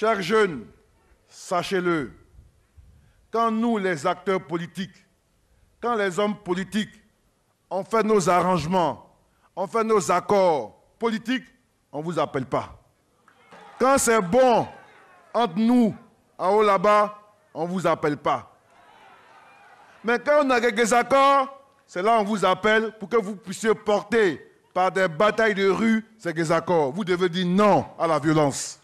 Chers jeunes, sachez-le, quand nous, les acteurs politiques, quand les hommes politiques, on fait nos arrangements, on fait nos accords politiques, on ne vous appelle pas. Quand c'est bon entre nous, en haut là-bas, on ne vous appelle pas. Mais quand on a des accords, c'est là qu'on vous appelle pour que vous puissiez porter par des batailles de rue ces accords. Vous devez dire non à la violence.